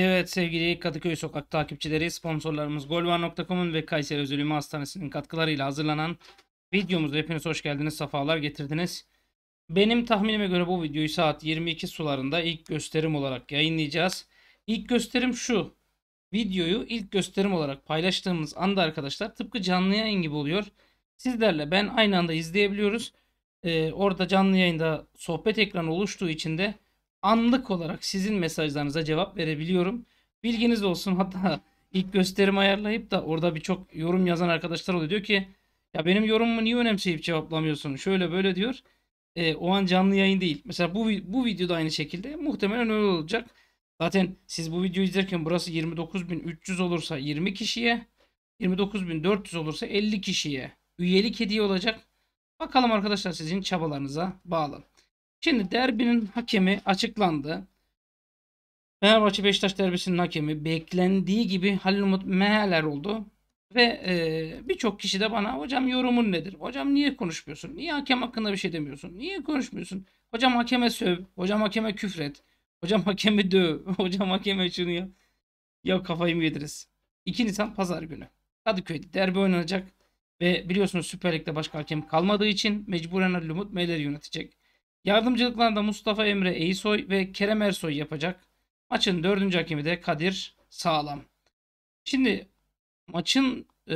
Evet sevgili Kadıköy Sokak takipçileri sponsorlarımız golvar.com'un ve Kayseri Özel Hastanesi'nin katkılarıyla hazırlanan videomuz hepiniz hoş geldiniz sefalar getirdiniz. Benim tahminime göre bu videoyu saat 22 sularında ilk gösterim olarak yayınlayacağız. İlk gösterim şu videoyu ilk gösterim olarak paylaştığımız anda arkadaşlar tıpkı canlı yayın gibi oluyor. Sizlerle ben aynı anda izleyebiliyoruz. Ee, orada canlı yayında sohbet ekranı oluştuğu için de anlık olarak sizin mesajlarınıza cevap verebiliyorum. Bilginiz olsun. Hatta ilk gösterim ayarlayıp da orada birçok yorum yazan arkadaşlar oluyor. Diyor ki ya benim yorumumu niye önemseyip cevaplamıyorsun? Şöyle böyle diyor. E, o an canlı yayın değil. Mesela bu, bu videoda aynı şekilde muhtemelen öyle olacak. Zaten siz bu videoyu izlerken burası 29.300 olursa 20 kişiye, 29.400 olursa 50 kişiye üyelik hediye olacak. Bakalım arkadaşlar sizin çabalarınıza bağlı. Şimdi derbinin hakemi açıklandı. Fenerbahçe Beşiktaş derbisinin hakemi beklendiği gibi Halil Umut Meheler oldu. Ve e, birçok kişi de bana hocam yorumun nedir? Hocam niye konuşmuyorsun? Niye hakem hakkında bir şey demiyorsun? Niye konuşmuyorsun? Hocam hakeme söv, hocam hakeme küfret, hocam hakemi döv, hocam hakeme şunu ya. Ya kafayı mı yediriz? 2 Nisan pazar günü. Kadıköy'de derbi oynanacak. Ve biliyorsunuz Süper Lig'de başka hakem kalmadığı için mecburen Halil Umut Meheler yönetecek. Yardımcılıklarında Mustafa Emre Eysoy ve Kerem Ersoy yapacak. Maçın dördüncü hakemi de Kadir Sağlam. Şimdi maçın e,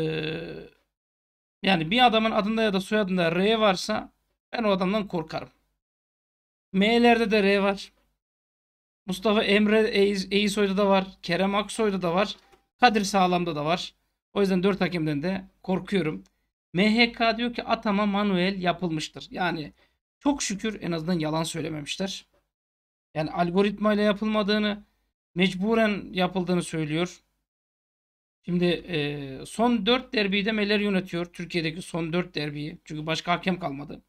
yani bir adamın adında ya da soyadında R varsa ben o adamdan korkarım. M'lerde de R var. Mustafa Emre Eysoy'da da var. Kerem Aksoy'da da var. Kadir Sağlam'da da var. O yüzden dört hakemden de korkuyorum. MHK diyor ki atama manuel yapılmıştır. Yani çok şükür en azından yalan söylememişler. Yani algoritma ile yapılmadığını, mecburen yapıldığını söylüyor. Şimdi e, son 4 derbiyi de Meler yönetiyor. Türkiye'deki son 4 derbiyi. Çünkü başka hakem kalmadı.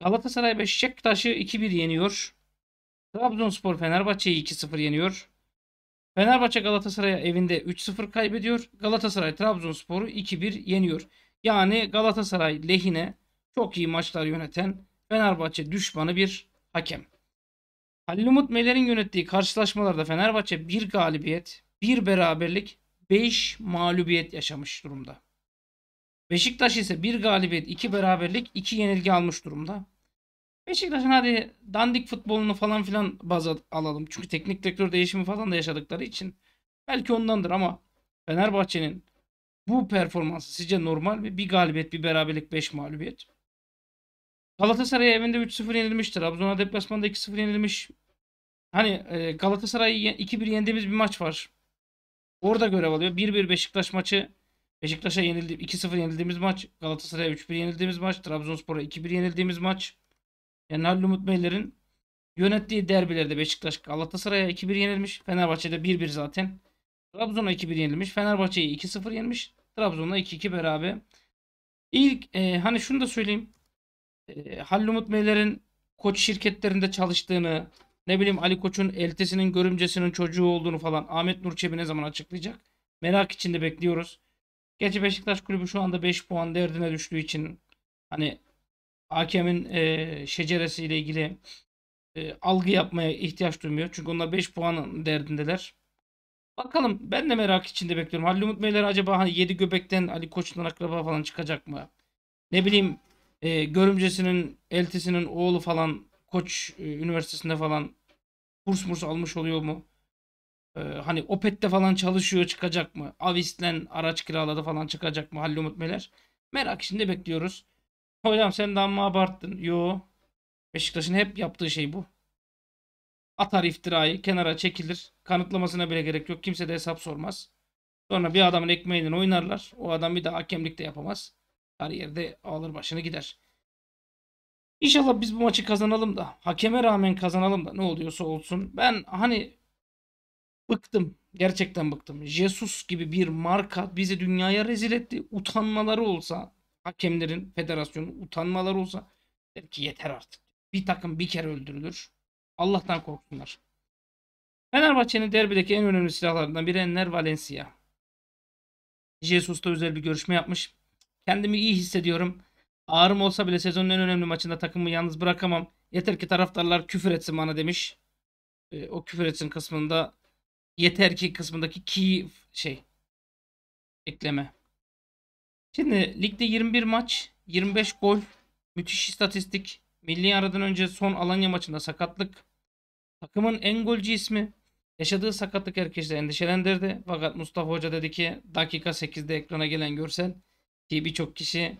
Galatasaray Beşiktaş'ı 2-1 yeniyor. Trabzonspor Fenerbahçe'yi 2-0 yeniyor. Fenerbahçe Galatasaray'a evinde 3-0 kaybediyor. Galatasaray Trabzonspor'u 2-1 yeniyor. Yani Galatasaray lehine çok iyi maçlar yöneten Fenerbahçe düşmanı bir hakem. Halil Umut Meler'in yönettiği karşılaşmalarda Fenerbahçe bir galibiyet, bir beraberlik, beş mağlubiyet yaşamış durumda. Beşiktaş ise bir galibiyet, iki beraberlik, iki yenilgi almış durumda. Beşiktaş'ın hadi dandik futbolunu falan filan baz alalım. Çünkü teknik direktör değişimi falan da yaşadıkları için. Belki ondandır ama Fenerbahçe'nin bu performansı sizce normal mi? Bir galibiyet, bir beraberlik, beş mağlubiyet. Galatasaray evinde 3-0 yenilmiş. Trabzon'a deplasmanda 2-0 yenilmiş. Hani e, Galatasaray'ı 2-1 yendiğimiz bir maç var. Orada görev alıyor. 1-1 Beşiktaş maçı. Beşiktaş'a yenildi 2-0 yenildiğimiz maç. Galatasaray'a 3-1 yenildiğimiz maç. Trabzonspor'a 2-1 yenildiğimiz maç. Yani Halil Umut Beylerin yönettiği derbilerde Beşiktaş Galatasaray'a 2-1 yenilmiş. Fenerbahçe'de 1-1 zaten. Trabzon'a 2-1 yenilmiş. Fenerbahçe'yi 2-0 yenilmiş. Trabzon'la 2-2 beraber. İlk e, hani şunu da söyleyeyim e, Halil Umut Meyler'in koç şirketlerinde çalıştığını, ne bileyim Ali Koç'un eltesinin görümcesinin çocuğu olduğunu falan Ahmet Nurçebi ne zaman açıklayacak? Merak içinde bekliyoruz. Gerçi Beşiktaş kulübü şu anda 5 puan derdine düştüğü için hani hakemin e, şeceresiyle ilgili e, algı yapmaya ihtiyaç duymuyor. Çünkü onlar 5 puan derdindeler. Bakalım ben de merak içinde bekliyorum. Halil Umut Meyler acaba hani 7 göbekten Ali Koç'tan akraba falan çıkacak mı? Ne bileyim e, görümcesinin eltisinin oğlu falan Koç e, Üniversitesi'nde falan kurs murs almış oluyor mu? E, hani Opet'te falan çalışıyor çıkacak mı? Avis'ten araç kiraladı falan çıkacak mı Halil Umut Meler? Merak içinde bekliyoruz. Hocam sen de amma abarttın. Yo. Beşiktaş'ın hep yaptığı şey bu. Atar iftirayı kenara çekilir. Kanıtlamasına bile gerek yok. Kimse de hesap sormaz. Sonra bir adamın ekmeğinden oynarlar. O adam bir daha hakemlik de yapamaz. Her yerde alır başını gider. İnşallah biz bu maçı kazanalım da hakeme rağmen kazanalım da ne oluyorsa olsun. Ben hani bıktım. Gerçekten bıktım. Jesus gibi bir marka bizi dünyaya rezil etti. Utanmaları olsa hakemlerin federasyonu utanmaları olsa der ki yeter artık. Bir takım bir kere öldürülür. Allah'tan korksunlar. Fenerbahçe'nin derbideki en önemli silahlarından biri Enner Valencia. Jesus'ta özel bir görüşme yapmış. Kendimi iyi hissediyorum. Ağrım olsa bile sezonun en önemli maçında takımı yalnız bırakamam. Yeter ki taraftarlar küfür etsin bana demiş. E, o küfür etsin kısmında yeter ki kısmındaki ki şey ekleme. Şimdi ligde 21 maç, 25 gol, müthiş istatistik. Milli aradan önce son Alanya maçında sakatlık. Takımın en golcü ismi. Yaşadığı sakatlık herkesi endişelendirdi. Fakat Mustafa Hoca dedi ki dakika 8'de ekrana gelen görsel ki birçok kişi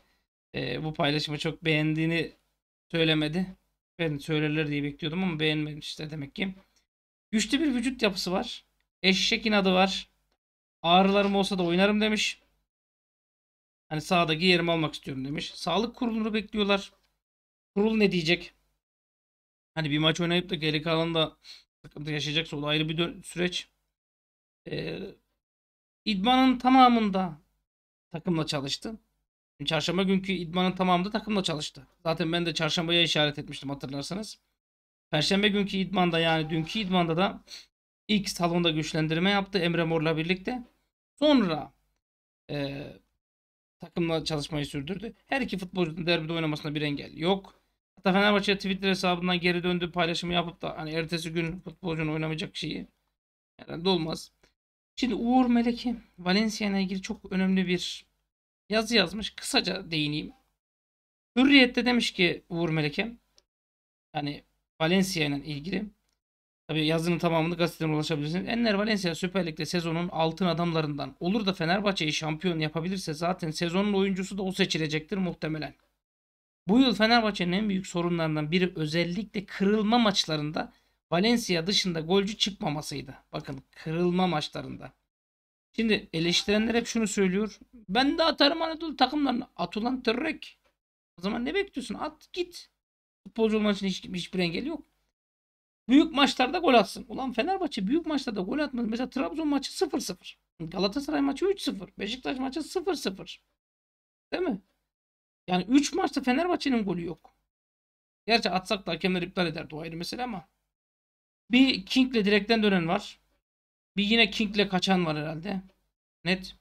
e, bu paylaşımı çok beğendiğini söylemedi. Ben söylerler diye bekliyordum ama beğenmemiş demek ki. Güçlü bir vücut yapısı var. Eşek inadı var. Ağrılarım olsa da oynarım demiş. Hani sağdaki yerimi almak istiyorum demiş. Sağlık kurulunu bekliyorlar. Kurul ne diyecek? Hani bir maç oynayıp da geri kalan da sıkıntı yaşayacaksa o da ayrı bir süreç. Ee, idmanın tamamında takımla çalıştı. Çarşamba günkü idmanın tamamında takımla çalıştı. Zaten ben de çarşambaya işaret etmiştim hatırlarsanız. Perşembe günkü idmanda yani dünkü idmanda da ilk salonda güçlendirme yaptı Emre Mor'la birlikte. Sonra e, takımla çalışmayı sürdürdü. Her iki futbolcunun derbide oynamasına bir engel yok. Hatta Fenerbahçe Twitter hesabından geri döndü paylaşımı yapıp da hani ertesi gün futbolcunun oynamayacak şeyi herhalde olmaz. Şimdi Uğur Meleki Valencia'yla ilgili çok önemli bir yazı yazmış. Kısaca değineyim. Hürriyet'te demiş ki Uğur Meleke yani Valencia ile ilgili tabi yazının tamamını gazeteden ulaşabilirsiniz. Enner Valencia Süper Lig'de sezonun altın adamlarından. Olur da Fenerbahçe'yi şampiyon yapabilirse zaten sezonun oyuncusu da o seçilecektir muhtemelen. Bu yıl Fenerbahçe'nin en büyük sorunlarından biri özellikle kırılma maçlarında Valencia dışında golcü çıkmamasıydı. Bakın kırılma maçlarında. Şimdi eleştirenler hep şunu söylüyor. Ben de atarım Anadolu takımlarına. At ulan tırrek. O zaman ne bekliyorsun? At git. Futbolcu olman için hiç, hiçbir engel yok. Büyük maçlarda gol atsın. Ulan Fenerbahçe büyük maçlarda gol atmaz. Mesela Trabzon maçı 0-0. Galatasaray maçı 3-0. Beşiktaş maçı 0-0. Değil mi? Yani 3 maçta Fenerbahçe'nin golü yok. Gerçi atsak da hakemler iptal eder o ayrı mesele ama. Bir King'le direkten dönen var. Bir yine King'le kaçan var herhalde. Net.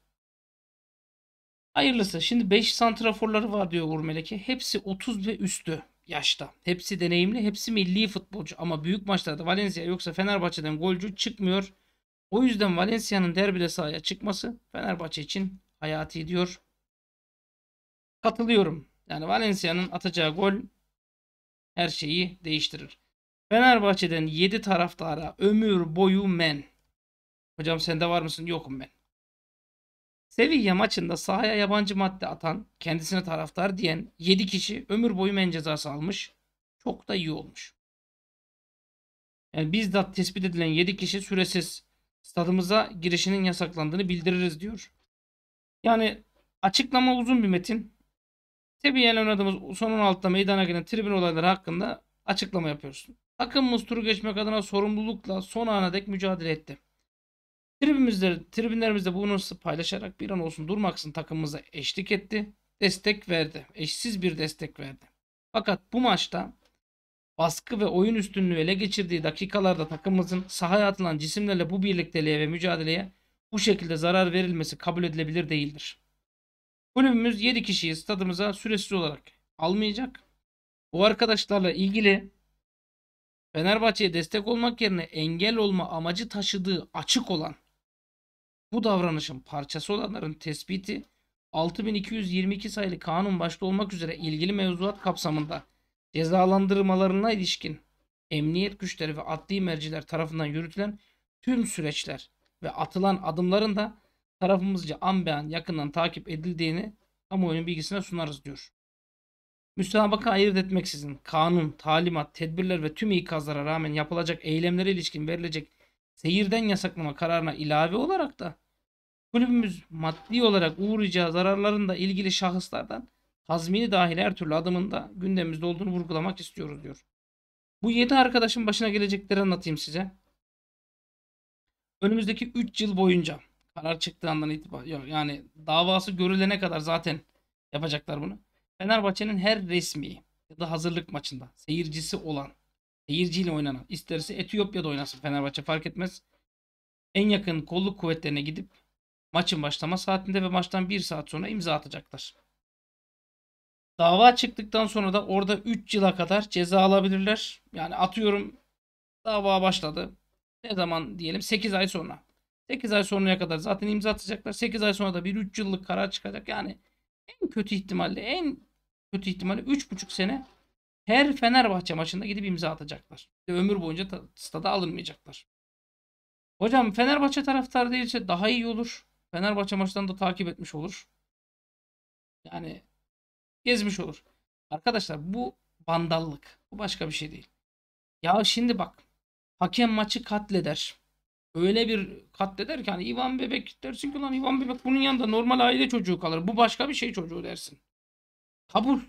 Hayırlısı. Şimdi 5 santraforları var diyor Uğur Hepsi 30 ve üstü yaşta. Hepsi deneyimli, hepsi milli futbolcu. Ama büyük maçlarda Valencia yoksa Fenerbahçe'den golcü çıkmıyor. O yüzden Valencia'nın derbide sahaya çıkması Fenerbahçe için hayati diyor. Katılıyorum. Yani Valencia'nın atacağı gol her şeyi değiştirir. Fenerbahçe'den 7 taraftara ömür boyu men. Hocam sende var mısın? Yokum ben. Sevilla maçında sahaya yabancı madde atan, kendisine taraftar diyen 7 kişi ömür boyu men cezası almış. Çok da iyi olmuş. Yani bizzat tespit edilen 7 kişi süresiz stadımıza girişinin yasaklandığını bildiririz diyor. Yani açıklama uzun bir metin. Sevilla'yla oynadığımız son 16'da meydana gelen tribün olayları hakkında açıklama yapıyorsun. Takımımız turu geçmek adına sorumlulukla son ana dek mücadele etti. Tribimizde, tribünlerimizde bunu paylaşarak bir an olsun durmaksın takımımıza eşlik etti. Destek verdi. Eşsiz bir destek verdi. Fakat bu maçta baskı ve oyun üstünlüğü ele geçirdiği dakikalarda takımımızın sahaya atılan cisimlerle bu birlikteliğe ve mücadeleye bu şekilde zarar verilmesi kabul edilebilir değildir. Kulübümüz 7 kişiyi stadımıza süresiz olarak almayacak. Bu arkadaşlarla ilgili Fenerbahçe'ye destek olmak yerine engel olma amacı taşıdığı açık olan bu davranışın parçası olanların tespiti 6222 sayılı kanun başta olmak üzere ilgili mevzuat kapsamında cezalandırmalarına ilişkin emniyet güçleri ve adli merciler tarafından yürütülen tüm süreçler ve atılan adımların da tarafımızca an be an yakından takip edildiğini kamuoyunun bilgisine sunarız diyor. Müsabaka ayırt etmeksizin kanun, talimat, tedbirler ve tüm ikazlara rağmen yapılacak eylemlere ilişkin verilecek seyirden yasaklama kararına ilave olarak da kulübümüz maddi olarak uğrayacağı zararların da ilgili şahıslardan tazmini dahil her türlü adımında gündemimizde olduğunu vurgulamak istiyoruz diyor. Bu 7 arkadaşın başına gelecekleri anlatayım size. Önümüzdeki 3 yıl boyunca karar çıktığı andan itibaren yani davası görülene kadar zaten yapacaklar bunu. Fenerbahçe'nin her resmi ya da hazırlık maçında seyircisi olan, seyirciyle oynanan, isterse Etiyopya'da oynasın Fenerbahçe fark etmez. En yakın kolluk kuvvetlerine gidip maçın başlama saatinde ve maçtan bir saat sonra imza atacaklar. Dava çıktıktan sonra da orada 3 yıla kadar ceza alabilirler. Yani atıyorum dava başladı. Ne zaman diyelim 8 ay sonra. 8 ay sonraya kadar zaten imza atacaklar. 8 ay sonra da bir 3 yıllık karar çıkacak. Yani en kötü ihtimalle en kötü ihtimalle 3,5 sene her Fenerbahçe maçında gidip imza atacaklar. Ve ömür boyunca stada alınmayacaklar. Hocam Fenerbahçe taraftarı değilse daha iyi olur. Fenerbahçe maçlarını da takip etmiş olur. Yani gezmiş olur. Arkadaşlar bu vandallık. Bu başka bir şey değil. Ya şimdi bak hakem maçı katleder. Öyle bir katleder ki hani İvan Bebek dersin ki lan İvan Bebek bunun yanında normal aile çocuğu kalır. Bu başka bir şey çocuğu dersin. Kabul.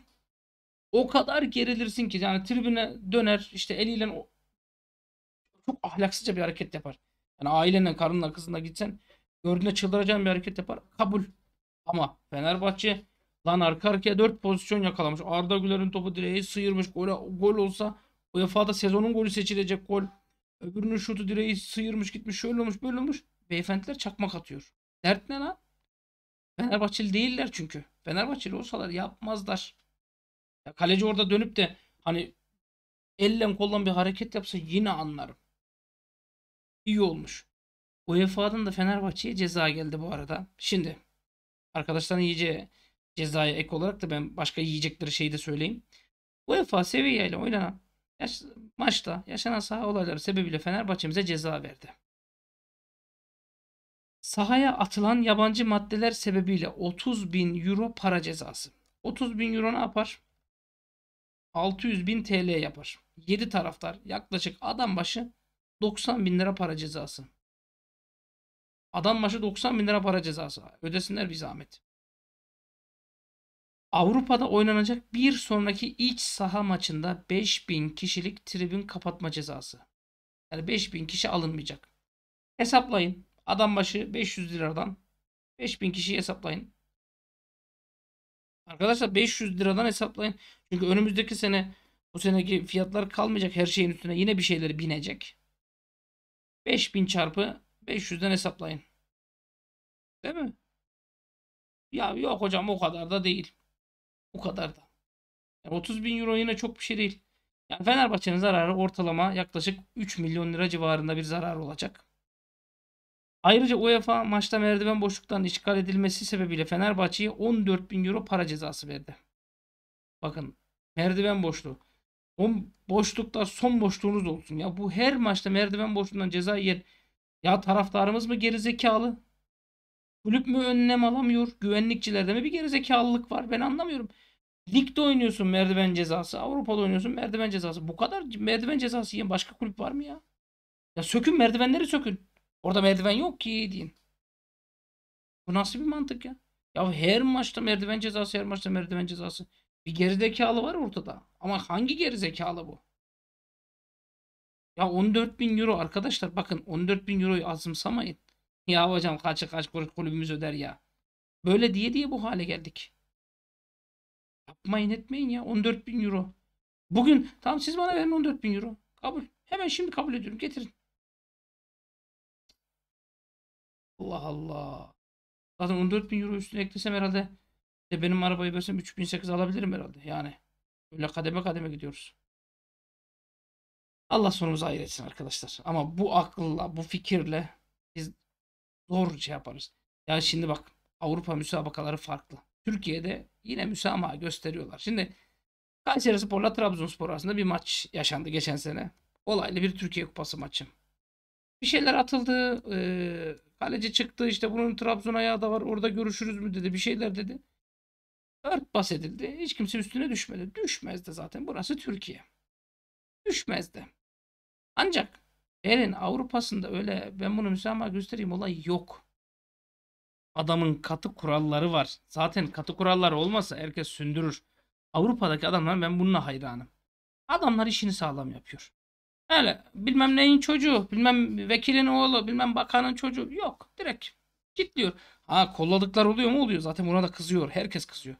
O kadar gerilirsin ki yani tribüne döner işte eliyle çok ahlaksızca bir hareket yapar. Yani ailenin karının arkasında gitsen gördüğünde çıldıracağın bir hareket yapar. Kabul. Ama Fenerbahçe lan arka arkaya 4 pozisyon yakalamış. Arda Güler'in topu direği sıyırmış. Gol, gol olsa UEFA'da sezonun golü seçilecek gol. Öbürünün şutu direği sıyırmış gitmiş şöyle olmuş böyle olmuş. Beyefendiler çakmak atıyor. Dert ne lan? Fenerbahçeli değiller çünkü. Fenerbahçeli olsalar yapmazlar. Ya kaleci orada dönüp de hani elle kollan bir hareket yapsa yine anlarım. İyi olmuş. UEFA'dan da Fenerbahçe'ye ceza geldi bu arada. Şimdi arkadaşlar iyice cezaya ek olarak da ben başka yiyecekleri şeyi de söyleyeyim. UEFA seviyeyle oynanan yaş, maçta yaşanan saha olayları sebebiyle Fenerbahçe'mize ceza verdi. Sahaya atılan yabancı maddeler sebebiyle 30 bin euro para cezası. 30 bin euro ne yapar? 600 bin TL yapar. 7 taraftar yaklaşık adam başı 90 bin lira para cezası. Adam başı 90 bin lira para cezası. Ödesinler bir zahmet. Avrupa'da oynanacak bir sonraki iç saha maçında 5000 kişilik tribün kapatma cezası. Yani 5000 kişi alınmayacak. Hesaplayın. Adam başı 500 liradan 5000 kişi hesaplayın. Arkadaşlar 500 liradan hesaplayın. Çünkü önümüzdeki sene bu seneki fiyatlar kalmayacak her şeyin üstüne. Yine bir şeyleri binecek. 5000 çarpı 500'den hesaplayın. Değil mi? Ya yok hocam o kadar da değil. O kadar da. Yani 30 bin euro yine çok bir şey değil. Yani Fenerbahçe'nin zararı ortalama yaklaşık 3 milyon lira civarında bir zarar olacak. Ayrıca UEFA maçta merdiven boşluktan işgal edilmesi sebebiyle Fenerbahçe'ye 14 bin euro para cezası verdi. Bakın merdiven boşluğu. O boşluklar son boşluğunuz olsun. Ya bu her maçta merdiven boşluğundan ceza yer. Ya taraftarımız mı gerizekalı? Kulüp mü önlem alamıyor? Güvenlikçilerde mi bir gerizekalılık var? Ben anlamıyorum. Ligde oynuyorsun merdiven cezası. Avrupa'da oynuyorsun merdiven cezası. Bu kadar merdiven cezası yiyen başka kulüp var mı ya? Ya sökün merdivenleri sökün. Orada merdiven yok ki deyin. Bu nasıl bir mantık ya? Ya her maçta merdiven cezası, her maçta merdiven cezası. Bir gerizekalı var ortada. Ama hangi gerizekalı bu? Ya 14 bin euro arkadaşlar bakın 14 bin euroyu azımsamayın. Ya hocam kaç kaç kulübümüz öder ya. Böyle diye diye bu hale geldik. Yapmayın etmeyin ya 14 bin euro. Bugün tamam siz bana verin 14 bin euro. Kabul. Hemen şimdi kabul ediyorum getirin. Allah Allah. Zaten 14 bin euro üstüne eklesem herhalde de benim arabayı versem 3008 alabilirim herhalde. Yani öyle kademe kademe gidiyoruz. Allah sonumuzu hayır etsin arkadaşlar. Ama bu akılla, bu fikirle biz zor şey yaparız. Ya şimdi bak Avrupa müsabakaları farklı. Türkiye'de yine müsamaha gösteriyorlar. Şimdi Kayseri Spor'la Trabzonspor arasında bir maç yaşandı geçen sene. Olaylı bir Türkiye Kupası maçı. Bir şeyler atıldı. Ee, Kaleci çıktı işte bunun Trabzon ayağı da var orada görüşürüz mü dedi bir şeyler dedi. bas edildi. Hiç kimse üstüne düşmedi. Düşmez de zaten burası Türkiye. Düşmez de. Ancak Erin Avrupa'sında öyle ben bunu müsamaha göstereyim olay yok. Adamın katı kuralları var. Zaten katı kurallar olmasa herkes sündürür. Avrupa'daki adamlar ben bununla hayranım. Adamlar işini sağlam yapıyor. Yani bilmem neyin çocuğu, bilmem vekilin oğlu, bilmem bakanın çocuğu. Yok. Direkt gitliyor. Ha kolladıklar oluyor mu? Oluyor. Zaten buna da kızıyor. Herkes kızıyor.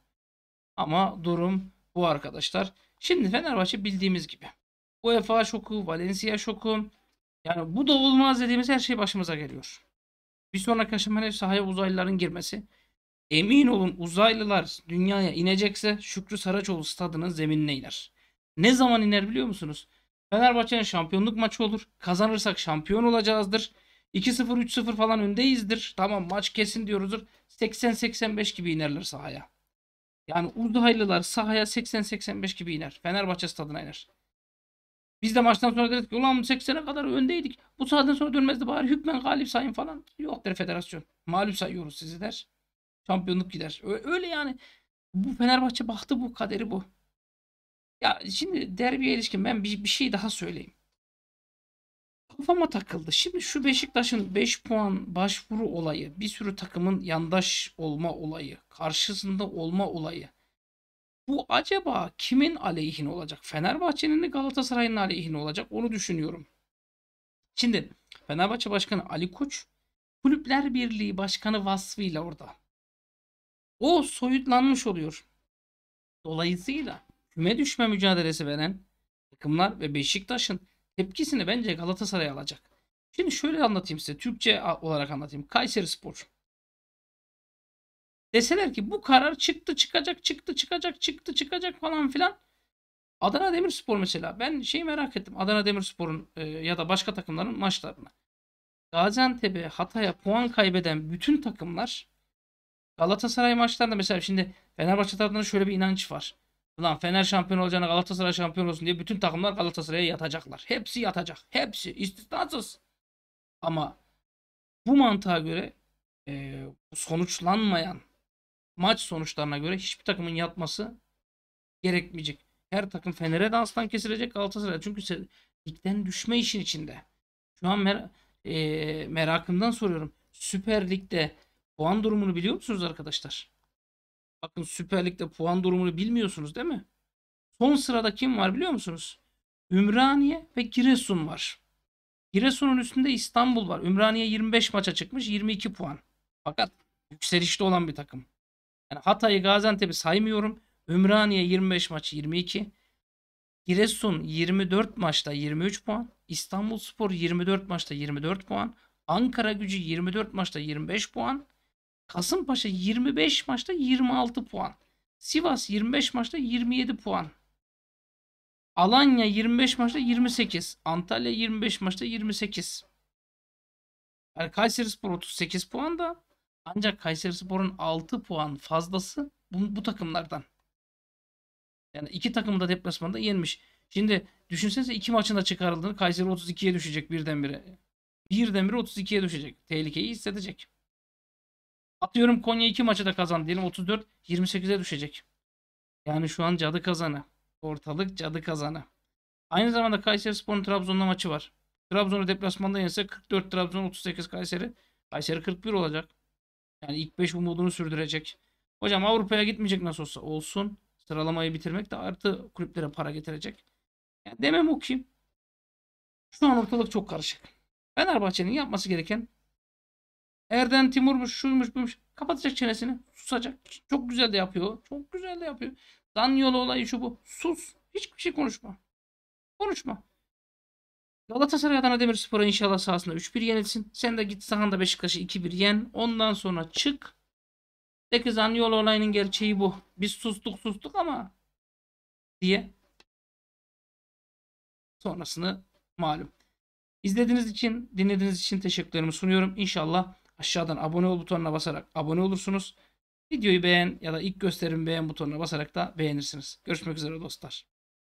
Ama durum bu arkadaşlar. Şimdi Fenerbahçe bildiğimiz gibi. UEFA şoku, Valencia şoku. Yani bu da olmaz dediğimiz her şey başımıza geliyor. Bir sonraki aşamada Sahaya uzaylıların girmesi. Emin olun uzaylılar dünyaya inecekse Şükrü Saraçoğlu stadının zeminine iner. Ne zaman iner biliyor musunuz? Fenerbahçe'nin şampiyonluk maçı olur. Kazanırsak şampiyon olacağızdır. 2-0 3-0 falan öndeyizdir. Tamam maç kesin diyoruzdur. 80-85 gibi inerler sahaya. Yani Urduyaylılar sahaya 80-85 gibi iner. Fenerbahçe stadına iner. Biz de maçtan sonra dedik ki ulan 80'e kadar öndeydik. Bu saatten sonra dönmezdi bari hükmen galip sayın falan. Yok der federasyon. Mağlup sayıyoruz sizi der. Şampiyonluk gider. Öyle yani. Bu Fenerbahçe baktı bu kaderi bu. Ya şimdi derbiye ilişkin ben bir, bir şey daha söyleyeyim. Kafama takıldı. Şimdi şu Beşiktaş'ın 5 puan başvuru olayı, bir sürü takımın yandaş olma olayı, karşısında olma olayı. Bu acaba kimin aleyhine olacak? Fenerbahçe'nin mi Galatasaray'ın aleyhine olacak? Onu düşünüyorum. Şimdi Fenerbahçe Başkanı Ali Koç Kulüpler Birliği Başkanı vasfıyla orada. O soyutlanmış oluyor. Dolayısıyla küme düşme mücadelesi veren takımlar ve Beşiktaş'ın tepkisini bence Galatasaray alacak. Şimdi şöyle anlatayım size. Türkçe olarak anlatayım. Kayseri Spor. Deseler ki bu karar çıktı çıkacak çıktı çıkacak çıktı çıkacak falan filan. Adana Demirspor mesela. Ben şeyi merak ettim. Adana Demirspor'un e, ya da başka takımların maçlarını. Gaziantep'e, Hatay'a puan kaybeden bütün takımlar Galatasaray maçlarında mesela şimdi Fenerbahçe tarafından şöyle bir inanç var. Ulan Fener şampiyon olacağına Galatasaray şampiyon olsun diye bütün takımlar Galatasaray'a yatacaklar. Hepsi yatacak. Hepsi istisnasız. Ama bu mantığa göre e, sonuçlanmayan maç sonuçlarına göre hiçbir takımın yatması gerekmeyecek. Her takım Fener'e de aslan kesilecek Galatasaray. Çünkü ligden düşme işin içinde. Şu an mer e, merakımdan soruyorum. Süper Lig'de puan durumunu biliyor musunuz arkadaşlar? Bakın Süper Lig'de puan durumunu bilmiyorsunuz değil mi? Son sırada kim var biliyor musunuz? Ümraniye ve Giresun var. Giresun'un üstünde İstanbul var. Ümraniye 25 maça çıkmış 22 puan. Fakat yükselişte olan bir takım. Yani Hatay'ı Gaziantep'i saymıyorum. Ümraniye 25 maç 22. Giresun 24 maçta 23 puan. İstanbul Spor 24 maçta 24 puan. Ankara gücü 24 maçta 25 puan. Kasımpaşa 25 maçta 26 puan. Sivas 25 maçta 27 puan. Alanya 25 maçta 28. Antalya 25 maçta 28. Yani Kayseri Spor 38 puan da ancak Kayseri Spor'un 6 puan fazlası bu, bu takımlardan. Yani iki takım da deplasmanda yenmiş. Şimdi düşünsenize iki maçında çıkarıldığını Kayseri 32'ye düşecek birdenbire. Birdenbire 32'ye düşecek. Tehlikeyi hissedecek. Atıyorum Konya 2 maçı da kazandı diyelim 34 28'e düşecek. Yani şu an cadı kazanı. Ortalık cadı kazanı. Aynı zamanda Kayseri Spor'un Trabzon'la maçı var. Trabzon'u deplasmanda yense 44 Trabzon 38 Kayseri. Kayseri 41 olacak. Yani ilk 5 umudunu sürdürecek. Hocam Avrupa'ya gitmeyecek nasıl olsa olsun. Sıralamayı bitirmek de artı kulüplere para getirecek. Yani demem o ki şu an ortalık çok karışık. Fenerbahçe'nin yapması gereken Erden Timur'muş, şuymuş, buymuş. Kapatacak çenesini. Susacak. Çok güzel de yapıyor. Çok güzel de yapıyor. Danyolu olayı şu bu. Sus. Hiçbir şey konuşma. Konuşma. Galatasaray Adana Demirspor'a inşallah sahasında 3-1 yenilsin. Sen de git sahanda Beşiktaş'ı 2-1 yen. Ondan sonra çık. De ki Zanyol olayının gerçeği bu. Biz sustuk sustuk ama diye. Sonrasını malum. İzlediğiniz için, dinlediğiniz için teşekkürlerimi sunuyorum. İnşallah aşağıdan abone ol butonuna basarak abone olursunuz. Videoyu beğen ya da ilk gösterim beğen butonuna basarak da beğenirsiniz. Görüşmek üzere dostlar.